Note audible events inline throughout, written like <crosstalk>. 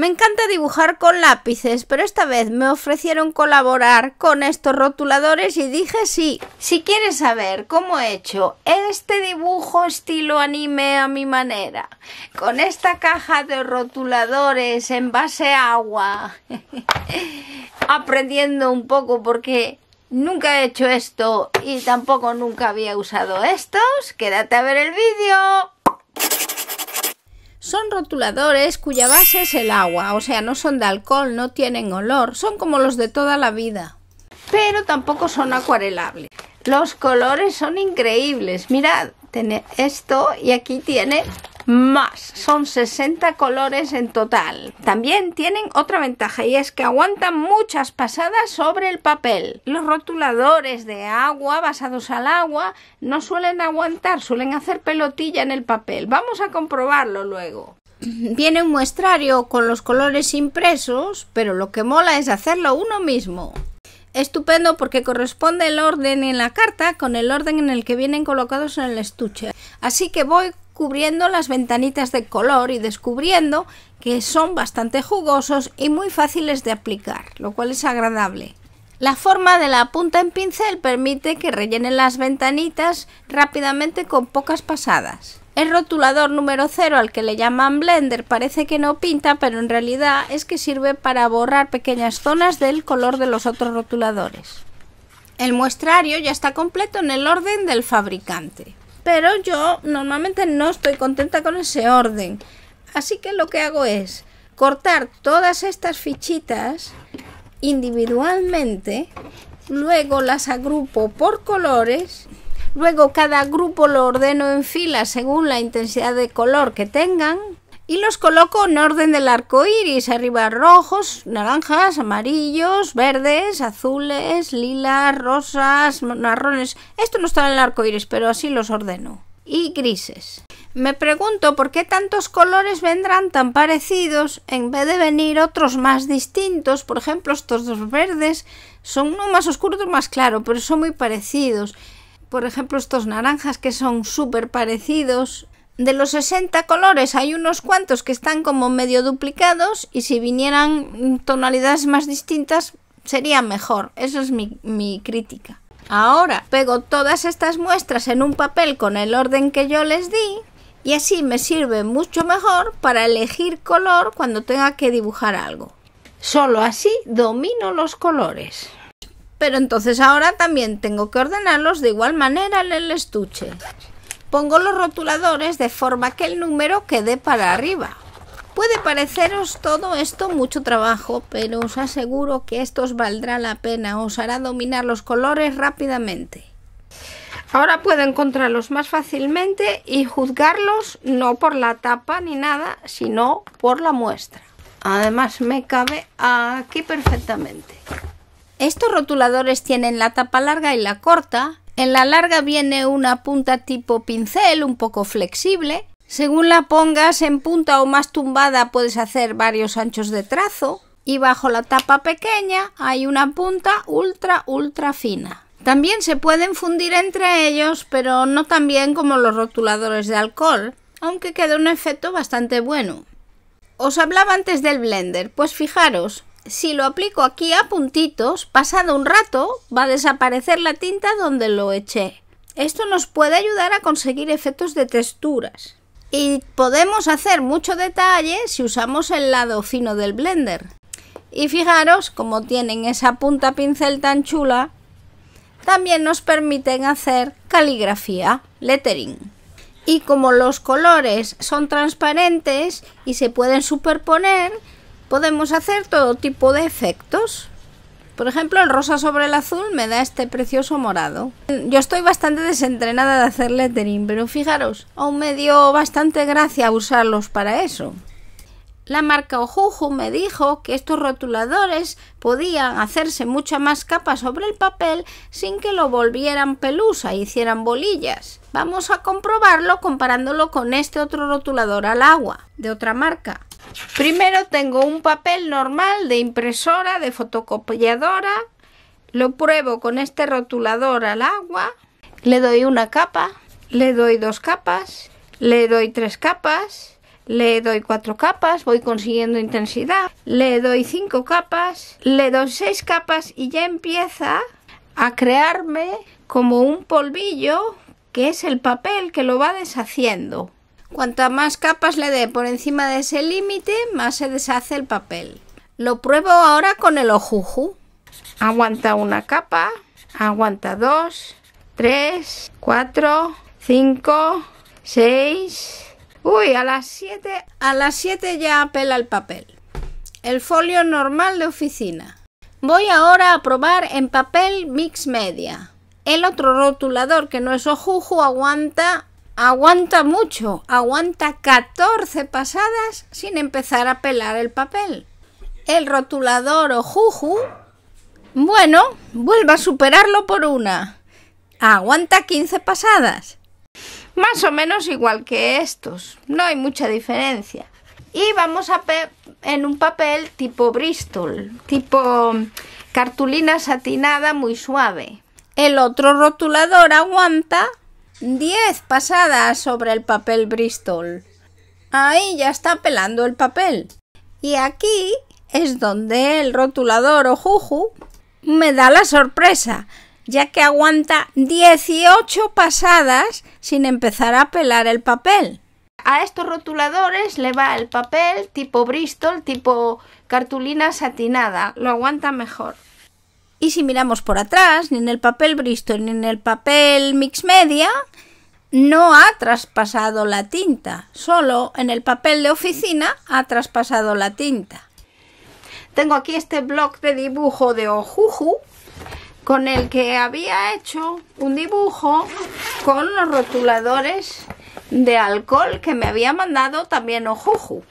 Me encanta dibujar con lápices, pero esta vez me ofrecieron colaborar con estos rotuladores y dije sí. Si quieres saber cómo he hecho este dibujo estilo anime a mi manera, con esta caja de rotuladores en base agua, <laughs> aprendiendo un poco porque nunca he hecho esto y tampoco nunca había usado estos, quédate a ver el vídeo. Son rotuladores cuya base es el agua, o sea, no son de alcohol, no tienen olor, son como los de toda la vida. Pero tampoco son acuarelables. Los colores son increíbles. Mirad, tiene esto y aquí tiene más. Son 60 colores en total. También tienen otra ventaja y es que aguantan muchas pasadas sobre el papel. Los rotuladores de agua basados al agua no suelen aguantar, suelen hacer pelotilla en el papel. Vamos a comprobarlo luego. Viene un muestrario con los colores impresos, pero lo que mola es hacerlo uno mismo. Estupendo porque corresponde el orden en la carta con el orden en el que vienen colocados en el estuche. Así que voy cubriendo las ventanitas de color y descubriendo que son bastante jugosos y muy fáciles de aplicar, lo cual es agradable. La forma de la punta en pincel permite que rellenen las ventanitas rápidamente con pocas pasadas. El rotulador número 0 al que le llaman blender parece que no pinta, pero en realidad es que sirve para borrar pequeñas zonas del color de los otros rotuladores. El muestrario ya está completo en el orden del fabricante. Pero yo normalmente no estoy contenta con ese orden. Así que lo que hago es cortar todas estas fichitas individualmente, luego las agrupo por colores, luego cada grupo lo ordeno en fila según la intensidad de color que tengan y los coloco en orden del arco iris. Arriba rojos, naranjas, amarillos, verdes, azules, lilas, rosas, marrones. Esto no está en el arco iris, pero así los ordeno. Y grises. Me pregunto por qué tantos colores vendrán tan parecidos en vez de venir otros más distintos. Por ejemplo, estos dos verdes son uno más oscuro, y otro más claro, pero son muy parecidos. Por ejemplo, estos naranjas que son súper parecidos de los 60 colores hay unos cuantos que están como medio duplicados y si vinieran tonalidades más distintas sería mejor. Eso es mi, mi crítica. Ahora pego todas estas muestras en un papel con el orden que yo les di y así me sirve mucho mejor para elegir color cuando tenga que dibujar algo. Solo así domino los colores. Pero entonces ahora también tengo que ordenarlos de igual manera en el estuche. Pongo los rotuladores de forma que el número quede para arriba. Puede pareceros todo esto mucho trabajo, pero os aseguro que esto os valdrá la pena, os hará dominar los colores rápidamente. Ahora puedo encontrarlos más fácilmente y juzgarlos no por la tapa ni nada, sino por la muestra. Además me cabe aquí perfectamente. Estos rotuladores tienen la tapa larga y la corta, en la larga viene una punta tipo pincel, un poco flexible. Según la pongas en punta o más tumbada puedes hacer varios anchos de trazo. Y bajo la tapa pequeña hay una punta ultra ultra fina. También se pueden fundir entre ellos, pero no tan bien como los rotuladores de alcohol, aunque queda un efecto bastante bueno. Os hablaba antes del blender, pues fijaros, si lo aplico aquí a puntitos, pasado un rato va a desaparecer la tinta donde lo eché. Esto nos puede ayudar a conseguir efectos de texturas. Y podemos hacer mucho detalle si usamos el lado fino del blender. Y fijaros como tienen esa punta pincel tan chula, también nos permiten hacer caligrafía, lettering. Y como los colores son transparentes y se pueden superponer, Podemos hacer todo tipo de efectos. Por ejemplo, el rosa sobre el azul me da este precioso morado. Yo estoy bastante desentrenada de hacer lettering, pero fijaros, aún me dio bastante gracia usarlos para eso. La marca Ojuju me dijo que estos rotuladores podían hacerse mucha más capa sobre el papel sin que lo volvieran pelusa y e hicieran bolillas. Vamos a comprobarlo comparándolo con este otro rotulador al agua, de otra marca. Primero tengo un papel normal de impresora, de fotocopiadora, lo pruebo con este rotulador al agua, le doy una capa, le doy dos capas, le doy tres capas, le doy cuatro capas, voy consiguiendo intensidad, le doy cinco capas, le doy seis capas y ya empieza a crearme como un polvillo que es el papel que lo va deshaciendo. Cuanta más capas le dé por encima de ese límite, más se deshace el papel. Lo pruebo ahora con el ojuju. Aguanta una capa, aguanta dos, tres, cuatro, cinco, seis... Uy, a las siete A las 7 ya pela el papel. El folio normal de oficina. Voy ahora a probar en papel mix media. El otro rotulador que no es ojuju aguanta aguanta mucho, aguanta 14 pasadas sin empezar a pelar el papel. El rotulador o juju, bueno, vuelva a superarlo por una. Aguanta 15 pasadas. Más o menos igual que estos, no hay mucha diferencia. Y vamos a en un papel tipo Bristol, tipo cartulina satinada muy suave. El otro rotulador aguanta 10 pasadas sobre el papel Bristol. Ahí ya está pelando el papel. Y aquí es donde el rotulador o juju me da la sorpresa, ya que aguanta 18 pasadas sin empezar a pelar el papel. A estos rotuladores le va el papel tipo Bristol, tipo cartulina satinada, lo aguanta mejor. Y si miramos por atrás, ni en el papel Bristol ni en el papel Mix Media, no ha traspasado la tinta, solo en el papel de oficina ha traspasado la tinta. Tengo aquí este blog de dibujo de Ojuju con el que había hecho un dibujo con los rotuladores de alcohol que me había mandado también Ojuju.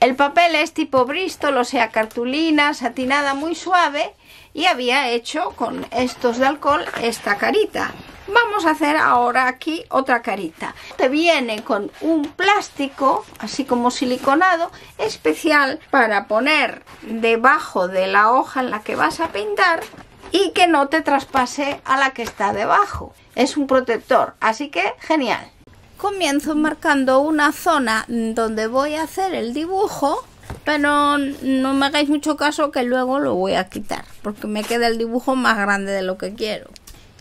El papel es tipo Bristol, o sea, cartulina satinada muy suave y había hecho con estos de alcohol esta carita vamos a hacer ahora aquí otra carita te viene con un plástico así como siliconado especial para poner debajo de la hoja en la que vas a pintar y que no te traspase a la que está debajo es un protector así que genial comienzo marcando una zona donde voy a hacer el dibujo pero no me hagáis mucho caso que luego lo voy a quitar, porque me queda el dibujo más grande de lo que quiero.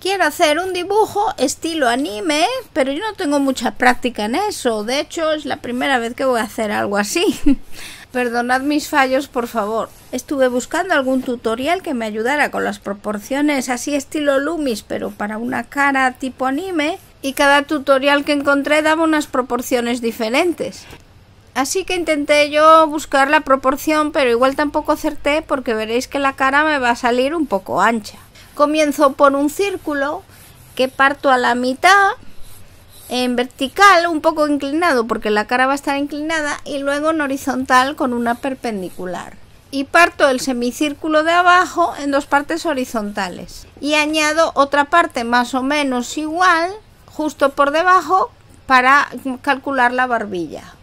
Quiero hacer un dibujo estilo anime, pero yo no tengo mucha práctica en eso. De hecho, es la primera vez que voy a hacer algo así. <laughs> Perdonad mis fallos, por favor. Estuve buscando algún tutorial que me ayudara con las proporciones así estilo lumis pero para una cara tipo anime, y cada tutorial que encontré daba unas proporciones diferentes. Así que intenté yo buscar la proporción, pero igual tampoco acerté porque veréis que la cara me va a salir un poco ancha. Comienzo por un círculo que parto a la mitad en vertical, un poco inclinado porque la cara va a estar inclinada y luego en horizontal con una perpendicular. Y parto el semicírculo de abajo en dos partes horizontales y añado otra parte más o menos igual justo por debajo para calcular la barbilla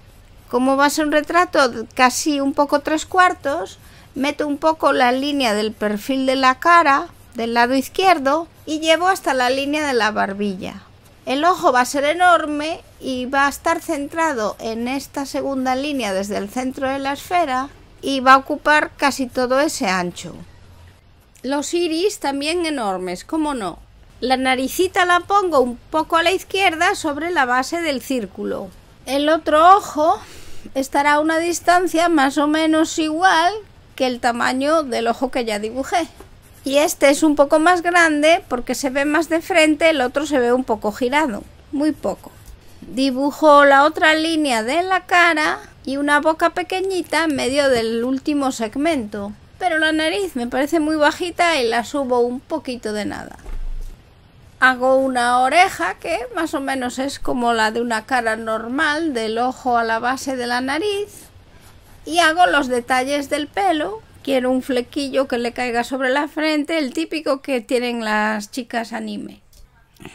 como va a ser un retrato casi un poco tres cuartos, meto un poco la línea del perfil de la cara del lado izquierdo y llevo hasta la línea de la barbilla. El ojo va a ser enorme y va a estar centrado en esta segunda línea desde el centro de la esfera y va a ocupar casi todo ese ancho. Los iris también enormes, cómo no. La naricita la pongo un poco a la izquierda sobre la base del círculo. El otro ojo estará a una distancia más o menos igual que el tamaño del ojo que ya dibujé. Y este es un poco más grande porque se ve más de frente, el otro se ve un poco girado, muy poco. Dibujo la otra línea de la cara y una boca pequeñita en medio del último segmento. Pero la nariz me parece muy bajita y la subo un poquito de nada hago una oreja que más o menos es como la de una cara normal, del ojo a la base de la nariz, y hago los detalles del pelo. Quiero un flequillo que le caiga sobre la frente, el típico que tienen las chicas anime.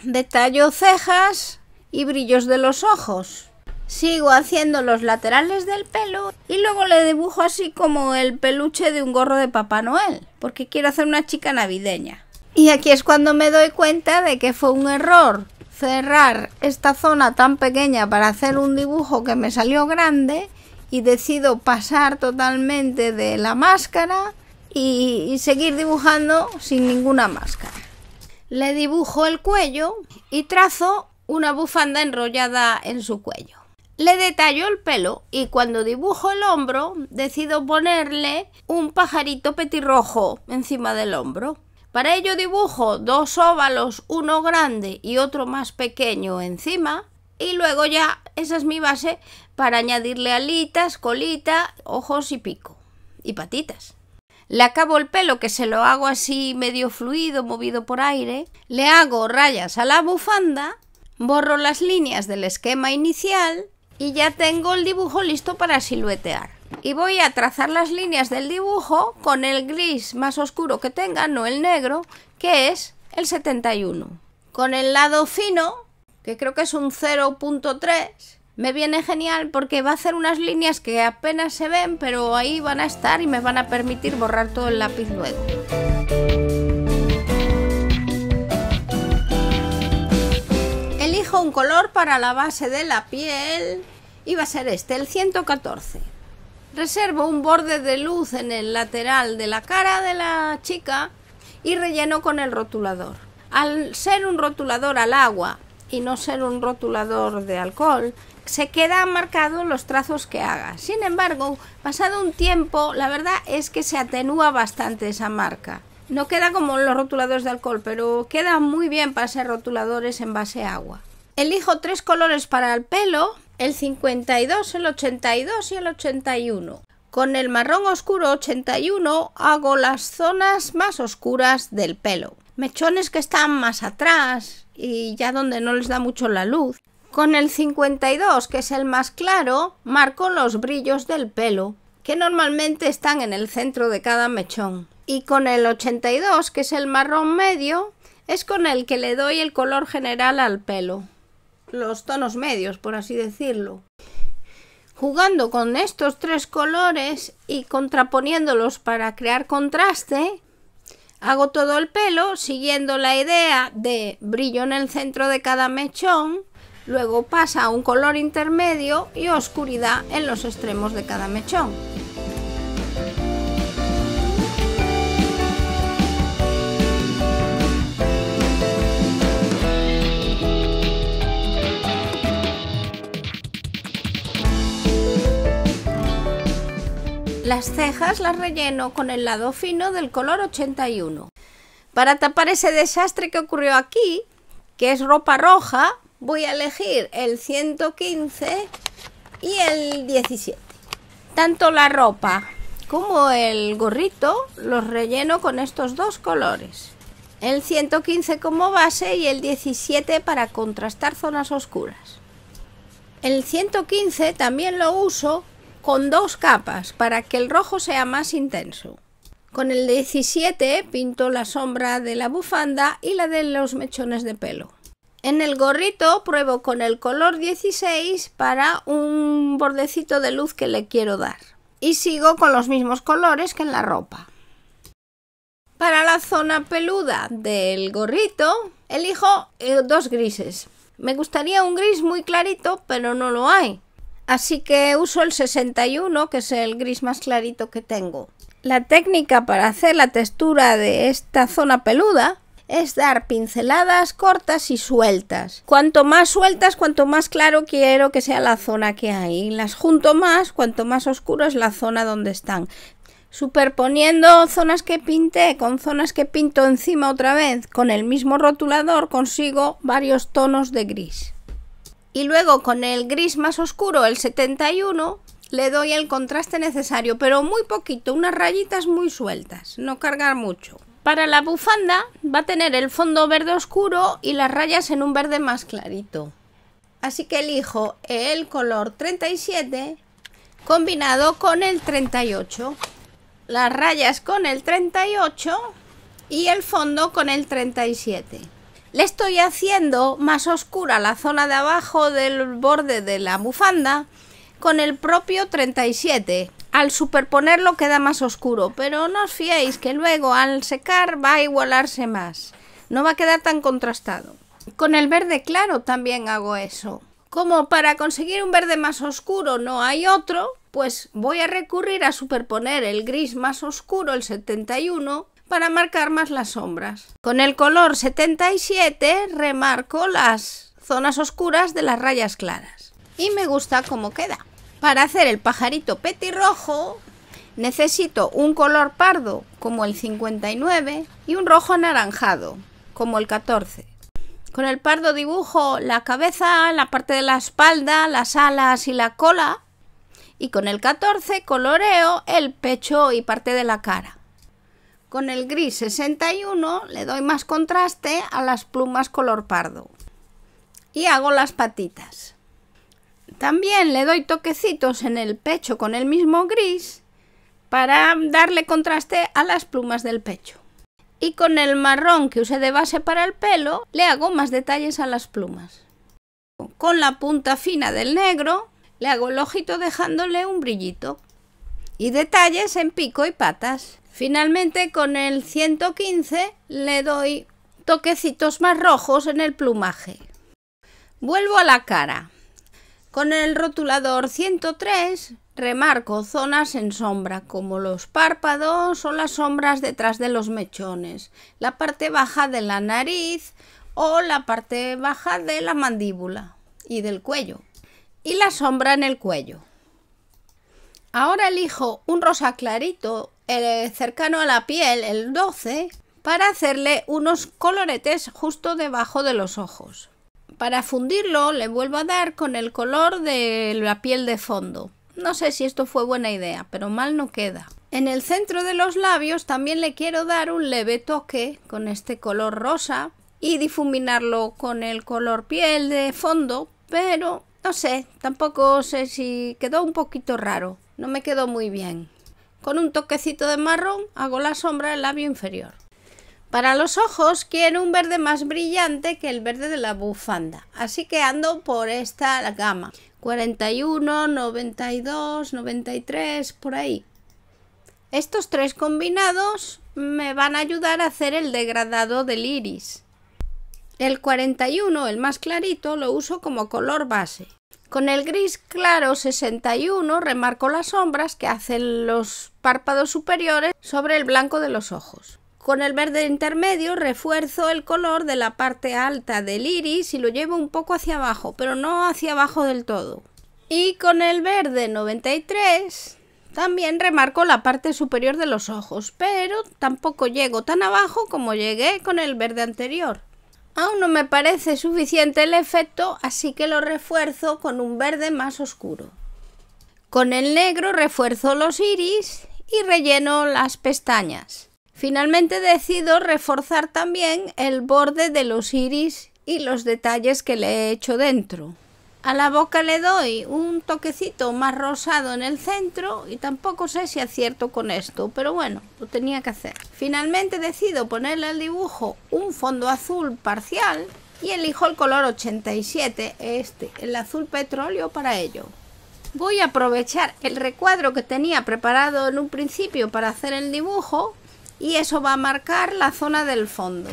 Detallo cejas y brillos de los ojos. Sigo haciendo los laterales del pelo y luego le dibujo así como el peluche de un gorro de Papá Noel, porque quiero hacer una chica navideña. Y aquí es cuando me doy cuenta de que fue un error cerrar esta zona tan pequeña para hacer un dibujo que me salió grande y decido pasar totalmente de la máscara y, seguir dibujando sin ninguna máscara. Le dibujo el cuello y trazo una bufanda enrollada en su cuello. Le detallo el pelo y cuando dibujo el hombro decido ponerle un pajarito petirrojo encima del hombro. Para ello dibujo dos óvalos, uno grande y otro más pequeño encima. Y luego ya, esa es mi base para añadirle alitas, colita, ojos y pico. Y patitas. Le acabo el pelo que se lo hago así medio fluido, movido por aire. Le hago rayas a la bufanda. Borro las líneas del esquema inicial. Y ya tengo el dibujo listo para siluetear y voy a trazar las líneas del dibujo con el gris más oscuro que tenga, no el negro, que es el 71. Con el lado fino, que creo que es un 0.3, me viene genial porque va a hacer unas líneas que apenas se ven, pero ahí van a estar y me van a permitir borrar todo el lápiz luego. Elijo un color para la base de la piel y va a ser este, el 114. Reservo un borde de luz en el lateral de la cara de la chica y relleno con el rotulador. Al ser un rotulador al agua y no ser un rotulador de alcohol, se quedan marcados los trazos que haga. Sin embargo, pasado un tiempo, la verdad es que se atenúa bastante esa marca. No queda como los rotuladores de alcohol, pero queda muy bien para ser rotuladores en base a agua. Elijo tres colores para el pelo el 52, el 82 y el 81. Con el marrón oscuro 81 hago las zonas más oscuras del pelo. Mechones que están más atrás y ya donde no les da mucho la luz. Con el 52, que es el más claro, marco los brillos del pelo, que normalmente están en el centro de cada mechón. Y con el 82, que es el marrón medio, es con el que le doy el color general al pelo los tonos medios, por así decirlo. Jugando con estos tres colores y contraponiéndolos para crear contraste, hago todo el pelo siguiendo la idea de brillo en el centro de cada mechón, luego pasa a un color intermedio y oscuridad en los extremos de cada mechón. Las cejas las relleno con el lado fino del color 81. Para tapar ese desastre que ocurrió aquí, que es ropa roja, voy a elegir el 115 y el 17. Tanto la ropa como el gorrito los relleno con estos dos colores. El 115 como base y el 17 para contrastar zonas oscuras. El 115 también lo uso con dos capas para que el rojo sea más intenso. Con el 17 pinto la sombra de la bufanda y la de los mechones de pelo. En el gorrito pruebo con el color 16 para un bordecito de luz que le quiero dar. Y sigo con los mismos colores que en la ropa. Para la zona peluda del gorrito elijo eh, dos grises. Me gustaría un gris muy clarito, pero no lo hay. Así que uso el 61, que es el gris más clarito que tengo. La técnica para hacer la textura de esta zona peluda es dar pinceladas cortas y sueltas. Cuanto más sueltas, cuanto más claro quiero que sea la zona que hay. Y las junto más, cuanto más oscuro es la zona donde están. Superponiendo zonas que pinté con zonas que pinto encima otra vez con el mismo rotulador consigo varios tonos de gris y luego con el gris más oscuro, el 71, le doy el contraste necesario, pero muy poquito, unas rayitas muy sueltas, no cargar mucho. Para la bufanda va a tener el fondo verde oscuro y las rayas en un verde más clarito. Así que elijo el color 37 combinado con el 38. Las rayas con el 38 y el fondo con el 37 le estoy haciendo más oscura la zona de abajo del borde de la bufanda con el propio 37. Al superponerlo queda más oscuro, pero no os fiéis que luego al secar va a igualarse más. No va a quedar tan contrastado. Con el verde claro también hago eso. Como para conseguir un verde más oscuro no hay otro, pues voy a recurrir a superponer el gris más oscuro, el 71, para marcar más las sombras. Con el color 77 remarco las zonas oscuras de las rayas claras. Y me gusta cómo queda. Para hacer el pajarito petirrojo necesito un color pardo como el 59 y un rojo anaranjado como el 14. Con el pardo dibujo la cabeza, la parte de la espalda, las alas y la cola. Y con el 14 coloreo el pecho y parte de la cara. Con el gris 61 le doy más contraste a las plumas color pardo y hago las patitas. También le doy toquecitos en el pecho con el mismo gris para darle contraste a las plumas del pecho. Y con el marrón que usé de base para el pelo le hago más detalles a las plumas. Con la punta fina del negro le hago el ojito dejándole un brillito. Y detalles en pico y patas. Finalmente con el 115 le doy toquecitos más rojos en el plumaje. Vuelvo a la cara. Con el rotulador 103 remarco zonas en sombra como los párpados o las sombras detrás de los mechones, la parte baja de la nariz o la parte baja de la mandíbula y del cuello y la sombra en el cuello. Ahora elijo un rosa clarito eh, cercano a la piel, el 12, para hacerle unos coloretes justo debajo de los ojos. Para fundirlo le vuelvo a dar con el color de la piel de fondo. No sé si esto fue buena idea, pero mal no queda. En el centro de los labios también le quiero dar un leve toque con este color rosa y difuminarlo con el color piel de fondo, pero no sé, tampoco sé si quedó un poquito raro, no me quedó muy bien. Con un toquecito de marrón hago la sombra del labio inferior. Para los ojos quiero un verde más brillante que el verde de la bufanda, así que ando por esta gama. 41, 92, 93, por ahí. Estos tres combinados me van a ayudar a hacer el degradado del iris. El 41, el más clarito, lo uso como color base con el gris claro 61 remarco las sombras que hacen los párpados superiores sobre el blanco de los ojos. Con el verde intermedio refuerzo el color de la parte alta del iris y lo llevo un poco hacia abajo, pero no hacia abajo del todo. Y con el verde 93 también remarco la parte superior de los ojos, pero tampoco llego tan abajo como llegué con el verde anterior. Aún no me parece suficiente el efecto, así que lo refuerzo con un verde más oscuro. Con el negro refuerzo los iris y relleno las pestañas. Finalmente decido reforzar también el borde de los iris y los detalles que le he hecho dentro. A la boca le doy un toquecito más rosado en el centro y tampoco sé si acierto con esto, pero bueno, lo tenía que hacer. Finalmente decido ponerle al dibujo un fondo azul parcial y elijo el color 87, este, el azul petróleo para ello. Voy a aprovechar el recuadro que tenía preparado en un principio para hacer el dibujo y eso va a marcar la zona del fondo.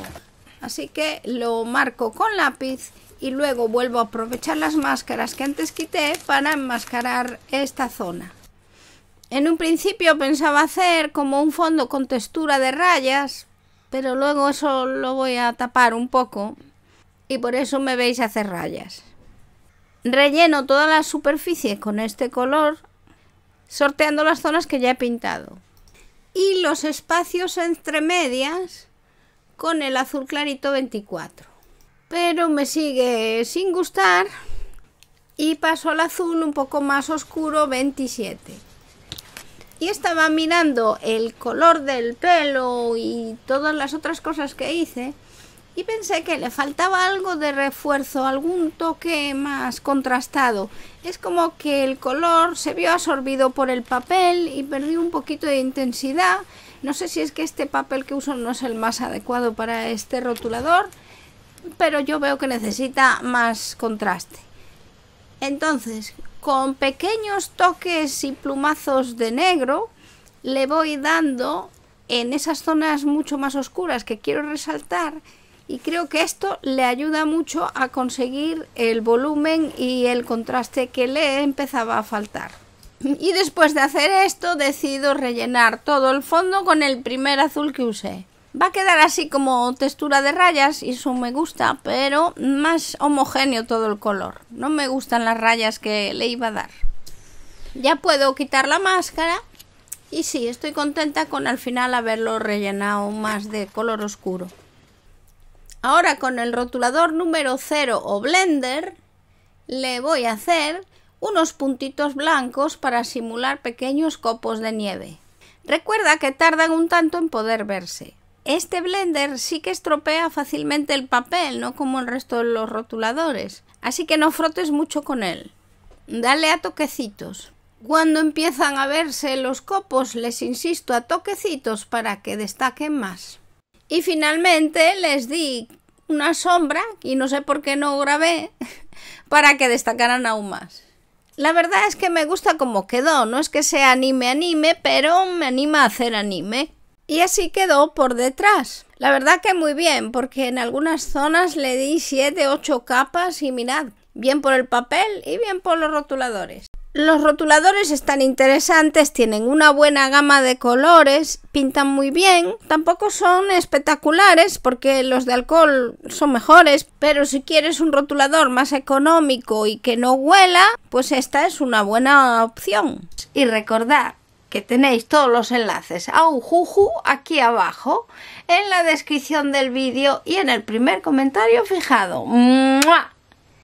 Así que lo marco con lápiz y luego vuelvo a aprovechar las máscaras que antes quité para enmascarar esta zona. En un principio pensaba hacer como un fondo con textura de rayas, pero luego eso lo voy a tapar un poco y por eso me veis hacer rayas. Relleno toda la superficie con este color, sorteando las zonas que ya he pintado. Y los espacios entre medias con el azul clarito 24 pero me sigue sin gustar y paso al azul un poco más oscuro 27 y estaba mirando el color del pelo y todas las otras cosas que hice y pensé que le faltaba algo de refuerzo, algún toque más contrastado. Es como que el color se vio absorbido por el papel y perdió un poquito de intensidad. No sé si es que este papel que uso no es el más adecuado para este rotulador pero yo veo que necesita más contraste. Entonces, con pequeños toques y plumazos de negro, le voy dando en esas zonas mucho más oscuras que quiero resaltar y creo que esto le ayuda mucho a conseguir el volumen y el contraste que le empezaba a faltar. Y después de hacer esto decido rellenar todo el fondo con el primer azul que usé. Va a quedar así como textura de rayas y eso me gusta, pero más homogéneo todo el color. No me gustan las rayas que le iba a dar. Ya puedo quitar la máscara y sí, estoy contenta con al final haberlo rellenado más de color oscuro. Ahora con el rotulador número 0 o blender le voy a hacer unos puntitos blancos para simular pequeños copos de nieve. Recuerda que tardan un tanto en poder verse. Este blender sí que estropea fácilmente el papel, no como el resto de los rotuladores. Así que no frotes mucho con él. Dale a toquecitos. Cuando empiezan a verse los copos, les insisto a toquecitos para que destaquen más. Y finalmente les di una sombra, y no sé por qué no grabé, <laughs> para que destacaran aún más. La verdad es que me gusta como quedó, no es que sea anime anime, pero me anima a hacer anime. Y así quedó por detrás. La verdad que muy bien, porque en algunas zonas le di 7, 8 capas y mirad, bien por el papel y bien por los rotuladores. Los rotuladores están interesantes, tienen una buena gama de colores, pintan muy bien, tampoco son espectaculares porque los de alcohol son mejores, pero si quieres un rotulador más económico y que no huela, pues esta es una buena opción. Y recordad, que tenéis todos los enlaces a un juju aquí abajo, en la descripción del vídeo y en el primer comentario fijado. ¡Mua!